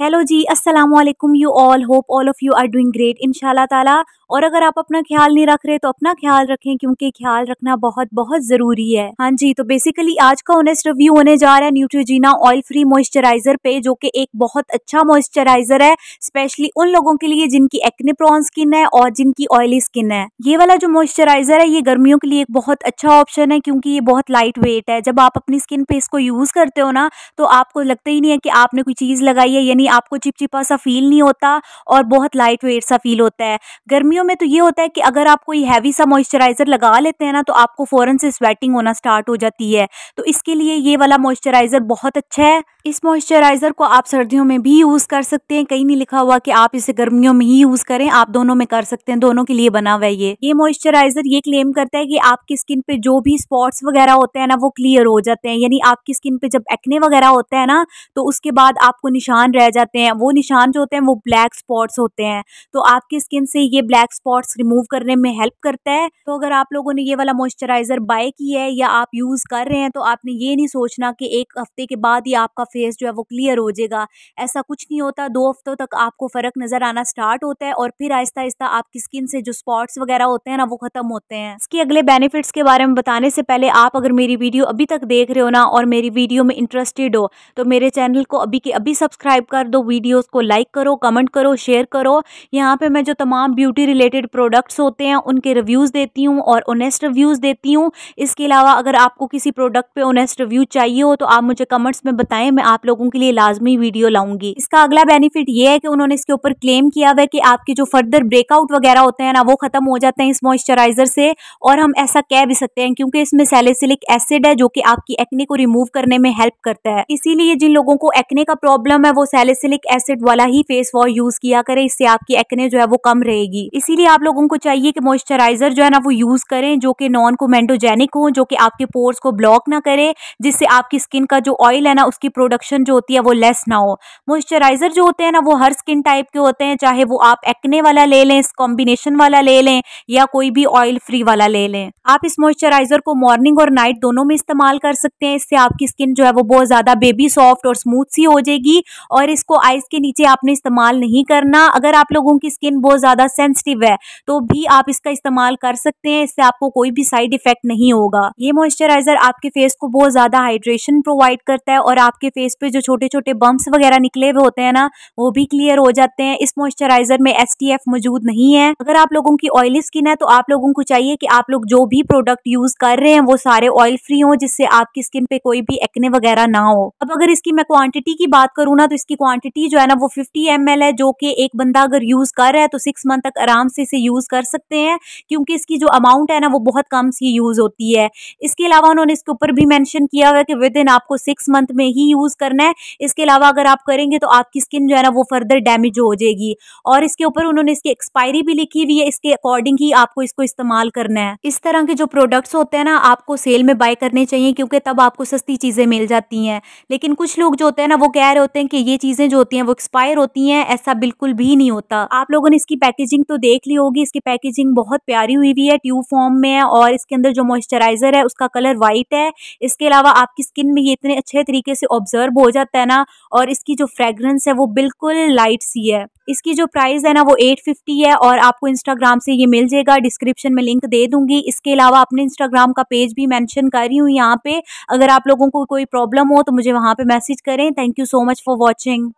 hello ji अस्सलाम वालेकुम you all hope all of you are doing great इन ताला और अगर आप अपना ख्याल नहीं रख रहे तो अपना ख्याल रखें क्योंकि ख्याल रखना बहुत बहुत जरूरी है हाँ जी तो बेसिकली आज का ऑनेस्ट रिव्यू होने जा रहा है न्यूट्रोजीना ऑयल फ्री मॉइस्चराइजर पे जो कि एक बहुत अच्छा मॉइस्चराइजर है स्पेशली उन लोगों के लिए जिनकी एक्नेप्रॉन स्किन है और जिनकी ऑयली स्किन है ये वाला जो मॉइस्चराइजर है ये गर्मियों के लिए एक बहुत अच्छा ऑप्शन है क्योंकि ये बहुत लाइट वेट है जब आप अपनी स्किन पे इसको यूज करते हो ना तो आपको लगता ही नहीं है कि आपने कोई चीज लगाई है यानी आपको चिपचिपा सा फील नहीं होता और बहुत लाइट वेट सा फील होता है गर्मियों गर्मियों में तो ये होता है कि अगर आप कोई हैवी सा मॉइस्चराइज़र लगा लेते हैं ना तो आपको फ़ौरन से स्वेटिंग होना स्टार्ट हो जाती है तो इसके लिए ये वाला मॉइस्चराइज़र बहुत अच्छा है इस मॉइस्चराइज़र को आप सर्दियों में भी यूज़ कर सकते हैं कहीं नहीं लिखा हुआ कि आप इसे गर्मियों में ही यूज़ करें आप दोनों में कर सकते हैं दोनों के लिए बना हुआ ये ये मॉइस्चराइज़र ये क्लेम करता है कि आपकी स्किन पे जो भी स्पॉट्स वगैरह होते हैं ना वो क्लियर हो जाते हैं यानी आपकी स्किन पे जब एक्ने वगैरह होता है ना तो उसके बाद आपको निशान रह जाते हैं वो निशान जो होते हैं वो ब्लैक स्पॉट्स होते हैं तो आपकी स्किन से ये ब्लैक ब्लैक स्पॉट्स रिमूव करने में हेल्प करता है तो अगर आप लोगों ने ये वाला मॉइस्चराइजर बाय की है या आप यूज़ कर रहे हैं तो आपने ये नहीं सोचना कि एक हफ्ते के बाद ही आपका फेस जो है वो क्लियर हो जाएगा ऐसा कुछ नहीं होता दो हफ्तों तक आपको फ़र्क नज़र आना स्टार्ट होता है और फिर आहिस्ता आहिस्ता आपकी स्किन से जो स्पॉट्स वगैरह होते हैं ना वो ख़त्म होते हैं इसके अगले बेनिफिट्स के बारे में बताने से पहले आप अगर मेरी वीडियो अभी तक देख रहे हो ना और मेरी वीडियो में इंटरेस्टेड हो तो मेरे चैनल को अभी के अभी सब्सक्राइब कर दो वीडियोज़ को लाइक करो कमेंट करो शेयर करो यहाँ पे मैं जो तमाम ब्यूटी रिलेटेड प्रोडक्ट्स होते हैं उनके रिव्यूज़ देती हूँ और ऑनेस्ट रिव्यूज़ देती हूँ इसके अलावा अगर आपको किसी प्रोडक्ट पे ऑनेस्ट रिव्यू चाहिए हो तो आप मुझे कमेंट्स में बताएं मैं आप लोगों के लिए लाजमी वीडियो लाऊंगी इसका अगला बेनिफिट ये है कि उन्होंने इसके ऊपर क्लेम किया हुआ है कि आपके जो फर्दर ब्रेकआउट वगैरह होते हैं ना वो खत्म हो जाते हैं इस मॉइस्चराइजर से और हम ऐसा कह भी सकते हैं क्योंकि इसमें सेलेसिलिक एसिड है जो कि आपकी एक्ने को रिमूव करने में हेल्प करता है इसीलिए जिन लोगों को एक्ने का प्रॉब्लम है वो सेलेसिलिक एसिड वाला ही फेस वॉश यूज किया करे इससे आपकी एक्ने जो है वो कम रहेगी इसी इसीलिए आप लोगों को चाहिए कि मॉइस्चराइज़र जो है ना वो यूज़ करें जो कि नॉन कोमेंटोजेनिक हो जो कि आपके पोर्स को ब्लॉक ना करे जिससे आपकी स्किन का जो ऑयल है ना उसकी प्रोडक्शन जो होती है वो लेस ना हो मॉइस्चराइज़र जो होते हैं ना वो हर स्किन टाइप के होते हैं चाहे वो आप एक्ने वाला ले लें कॉम्बिनेशन वाला ले लें या कोई भी ऑयल फ्री वाला ले लें आप इस मॉइस्चराइज़र को मॉर्निंग और नाइट दोनों में इस्तेमाल कर सकते हैं इससे आपकी स्किन जो है वो बहुत ज़्यादा बेबी सॉफ्ट और स्मूथ सी हो जाएगी और इसको आइस के नीचे आपने इस्तेमाल नहीं करना अगर आप लोगों की स्किन बहुत ज़्यादा सेंसिटिव सेंसिटिव है तो भी आप इसका इस्तेमाल कर सकते हैं इससे आपको कोई भी साइड इफेक्ट नहीं होगा ये मॉइस्चराइजर आपके फेस को बहुत ज्यादा हाइड्रेशन प्रोवाइड करता है और आपके फेस पे जो छोटे छोटे बम्प्स वगैरह निकले हुए होते हैं ना वो भी क्लियर हो जाते हैं इस मॉइस्चराइजर में एस मौजूद नहीं है अगर आप लोगों की ऑयली स्किन है तो आप लोगों को चाहिए कि आप लोग जो भी प्रोडक्ट यूज कर रहे हैं वो सारे ऑयल फ्री हों जिससे आपकी स्किन पे कोई भी एक्ने वगैरह ना हो अब अगर इसकी मैं क्वांटिटी की बात करूँ ना तो इसकी क्वांटिटी जो है ना वो फिफ्टी एम है जो कि एक बंदा अगर यूज कर रहा है तो सिक्स मंथ तक आराम आराम से इसे यूज़ कर सकते हैं क्योंकि इसकी जो अमाउंट है ना वो बहुत कम सी यूज़ होती है इसके अलावा उन्होंने इसके ऊपर भी मैंशन किया हुआ है कि विद इन आपको सिक्स मंथ में ही यूज़ करना है इसके अलावा अगर आप करेंगे तो आपकी स्किन जो है ना वो फर्दर डैमेज हो जाएगी और इसके ऊपर उन्होंने इसकी एक्सपायरी भी लिखी हुई है इसके अकॉर्डिंग ही आपको इसको इस्तेमाल करना है इस तरह के जो प्रोडक्ट्स होते हैं ना आपको सेल में बाय करने चाहिए क्योंकि तब आपको सस्ती चीज़ें मिल जाती हैं लेकिन कुछ लोग जो होते हैं ना वो कह रहे होते हैं कि ये चीज़ें जो होती हैं वो एक्सपायर होती हैं ऐसा बिल्कुल भी नहीं होता आप लोगों ने इसकी पैकेजिंग तो देख देख ली होगी इसकी पैकेजिंग बहुत प्यारी हुई हुई है ट्यूब फॉर्म में है और इसके अंदर जो मॉइस्चराइज़र है उसका कलर वाइट है इसके अलावा आपकी स्किन में ये इतने अच्छे तरीके से ऑब्जर्व हो जाता है ना और इसकी जो फ्रेगरेंस है वो बिल्कुल लाइट सी है इसकी जो प्राइस है ना वो एट फिफ्टी है और आपको इंस्टाग्राम से ये मिल जाएगा डिस्क्रिप्शन में लिंक दे दूंगी इसके अलावा अपने इंस्टाग्राम का पेज भी मैंशन कर रही हूँ यहाँ पे अगर आप लोगों को कोई प्रॉब्लम हो तो मुझे वहाँ पे मैसेज करें thank you so much for watching